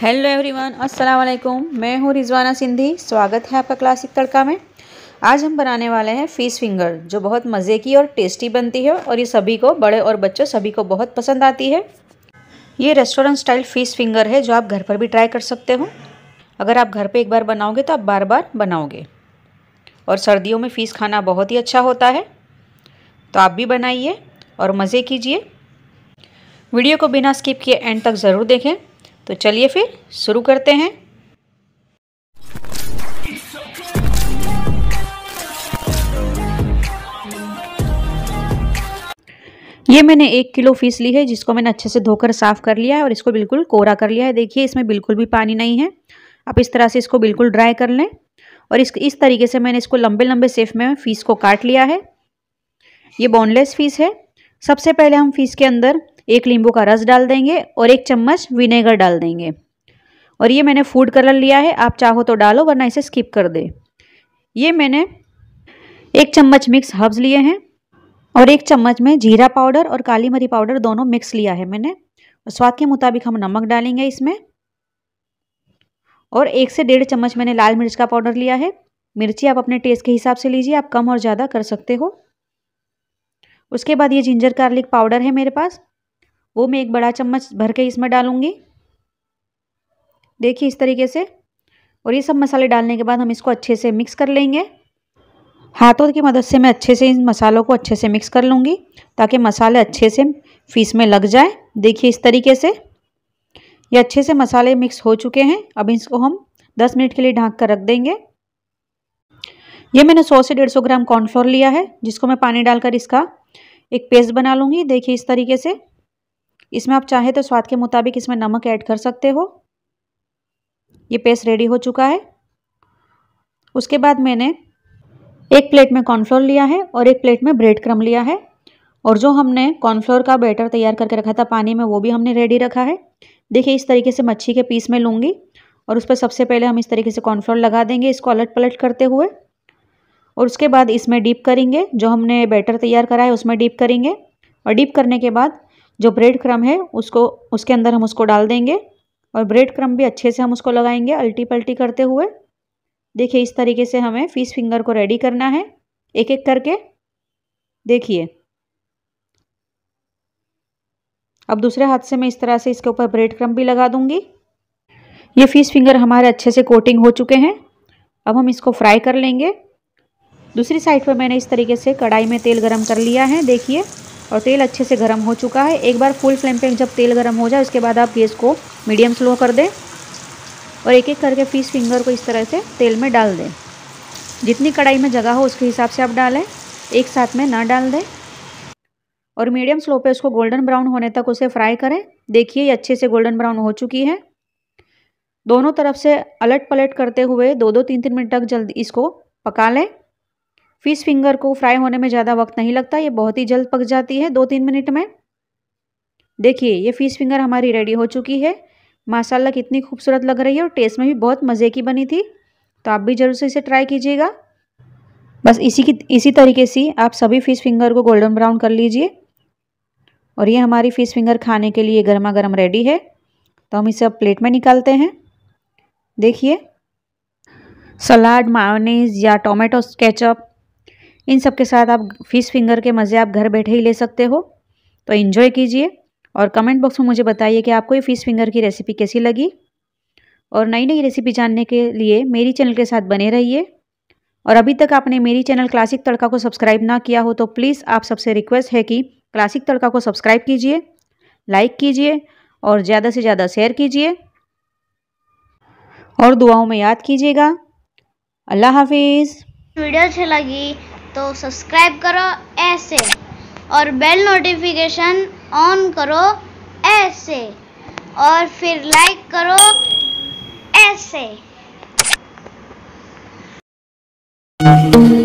hello everyone अस्सलाम वालेकुम मैं हूँ रिजवाना सिंधी स्वागत है आपका क्लासिक तड़का में आज हम बनाने वाले हैं फ़िश फिंगर जो बहुत मज़े की और टेस्टी बनती है और ये सभी को बड़े और बच्चों सभी को बहुत पसंद आती है ये रेस्टोरेंट स्टाइल फ़िश फिंगर है जो आप घर पर भी ट्राई कर सकते हो अगर आप घर पर एक बार बनाओगे तो आप बार बार बनाओगे और सर्दियों में फ़िश खाना बहुत ही अच्छा होता है तो आप भी बनाइए और मज़े कीजिए वीडियो को बिना स्किप किए एंड तक ज़रूर देखें तो चलिए फिर शुरू करते हैं ये मैंने एक किलो फिश ली है जिसको मैंने अच्छे से धोकर साफ़ कर लिया है और इसको बिल्कुल कोरा कर लिया है देखिए इसमें बिल्कुल भी पानी नहीं है आप इस तरह से इसको बिल्कुल ड्राई कर लें और इस इस तरीके से मैंने इसको लंबे लंबे सेफ में फ़ीस को काट लिया है ये बोनलेस फ़ीस है सबसे पहले हम फ़ीस के अंदर एक नींबू का रस डाल देंगे और एक चम्मच विनेगर डाल देंगे और ये मैंने फूड कलर लिया है आप चाहो तो डालो वरना इसे स्किप कर दे ये मैंने एक चम्मच मिक्स हर्ब्स लिए हैं और एक चम्मच में जीरा पाउडर और काली मरी पाउडर दोनों मिक्स लिया है मैंने स्वाद के मुताबिक हम नमक डालेंगे इसमें और एक से डेढ़ चम्मच मैंने लाल मिर्च का पाउडर लिया है मिर्ची आप अपने टेस्ट के हिसाब से लीजिए आप कम और ज़्यादा कर सकते हो उसके बाद ये जिंजर गार्लिक पाउडर है मेरे पास वो मैं एक बड़ा चम्मच भर के इसमें डालूँगी देखिए इस तरीके से और ये सब मसाले डालने के बाद हम इसको अच्छे से मिक्स कर लेंगे हाथों की मदद से मैं अच्छे से इन मसालों को अच्छे से मिक्स कर लूँगी ताकि मसाले अच्छे से फीस में लग जाए देखिए इस तरीके से ये अच्छे से मसाले मिक्स हो चुके हैं अब इसको हम 10 मिनट के लिए ढाँक कर रख देंगे ये मैंने 100 से 150 ग्राम कॉर्नफ्लोर लिया है जिसको मैं पानी डालकर इसका एक पेस्ट बना लूँगी देखिए इस तरीके से इसमें आप चाहें तो स्वाद के मुताबिक इसमें नमक ऐड कर सकते हो ये पेस्ट रेडी हो चुका है उसके बाद मैंने एक प्लेट में कॉर्नफ्लोर लिया है और एक प्लेट में ब्रेड क्रम लिया है और जो हमने कॉर्नफ्लोर का बैटर तैयार करके रखा था पानी में वो भी हमने रेडी रखा है देखिए इस तरीके से मच्छी के पीस में लूँगी और उस पर सबसे पहले हम इस तरीके से कॉर्नफ्लोर लगा देंगे इसको अलट पलट करते हुए और उसके बाद इसमें डीप करेंगे जो हमने बैटर तैयार करा है उसमें डीप करेंगे और डीप करने के बाद जो ब्रेड क्रम है उसको उसके अंदर हम उसको डाल देंगे और ब्रेड क्रम भी अच्छे से हम उसको लगाएंगे अल्टी पल्टी करते हुए देखिए इस तरीके से हमें फीस फिंगर को रेडी करना है एक एक करके देखिए अब दूसरे हाथ से मैं इस तरह से इसके ऊपर ब्रेड क्रम भी लगा दूंगी ये फीस फिंगर हमारे अच्छे से कोटिंग हो चुके हैं अब हम इसको फ्राई कर लेंगे दूसरी साइड पर मैंने इस तरीके से कढ़ाई में तेल गरम कर लिया है देखिए और तेल अच्छे से गर्म हो चुका है एक बार फुल फ्लेम पे जब तेल गर्म हो जाए उसके बाद आप गैस को मीडियम स्लो कर दें और एक एक करके फ़िश फिंगर को इस तरह से तेल में डाल दें जितनी कढ़ाई में जगह हो उसके हिसाब से आप डालें एक साथ में ना डाल दें और मीडियम स्लो पे उसको गोल्डन ब्राउन होने तक उसे फ्राई करें देखिए ये अच्छे से गोल्डन ब्राउन हो चुकी है दोनों तरफ से अलट पलट करते हुए दो दो तीन तीन मिनट तक जल्दी इसको पका लें फिश फिंगर को फ्राई होने में ज़्यादा वक्त नहीं लगता ये बहुत ही जल्द पक जाती है दो तीन मिनट में देखिए ये फ़िश फिंगर हमारी रेडी हो चुकी है माशाला कितनी खूबसूरत लग रही है और टेस्ट में भी बहुत मज़े की बनी थी तो आप भी ज़रूर से इसे ट्राई कीजिएगा बस इसी की इसी तरीके से आप सभी फ़िश फिंगर को गोल्डन ब्राउन कर लीजिए और ये हमारी फ़िश फिंगर खाने के लिए गर्मा गर्म रेडी है तो हम इसे अब प्लेट में निकालते हैं देखिए सलाद मायोनीज या टोमेटो केचप इन सब के साथ आप फ़िश फिंगर के मज़े आप घर बैठे ही ले सकते हो तो इन्जॉय कीजिए और कमेंट बॉक्स में मुझे बताइए कि आपको ये फ़िश फिंगर की रेसिपी कैसी लगी और नई नई रेसिपी जानने के लिए मेरी चैनल के साथ बने रहिए और अभी तक आपने मेरी चैनल क्लासिक तड़का को सब्सक्राइब ना किया हो तो प्लीज़ आप सबसे रिक्वेस्ट है कि क्लासिक तड़का को सब्सक्राइब कीजिए लाइक कीजिए और ज़्यादा से ज़्यादा शेयर कीजिए और दुआओं में याद कीजिएगा अल्लाह हाफिज़ वीडियो अच्छी लगी तो सब्सक्राइब करो ऐसे और बेल नोटिफिकेशन ऑन करो ऐसे और फिर लाइक करो ऐसे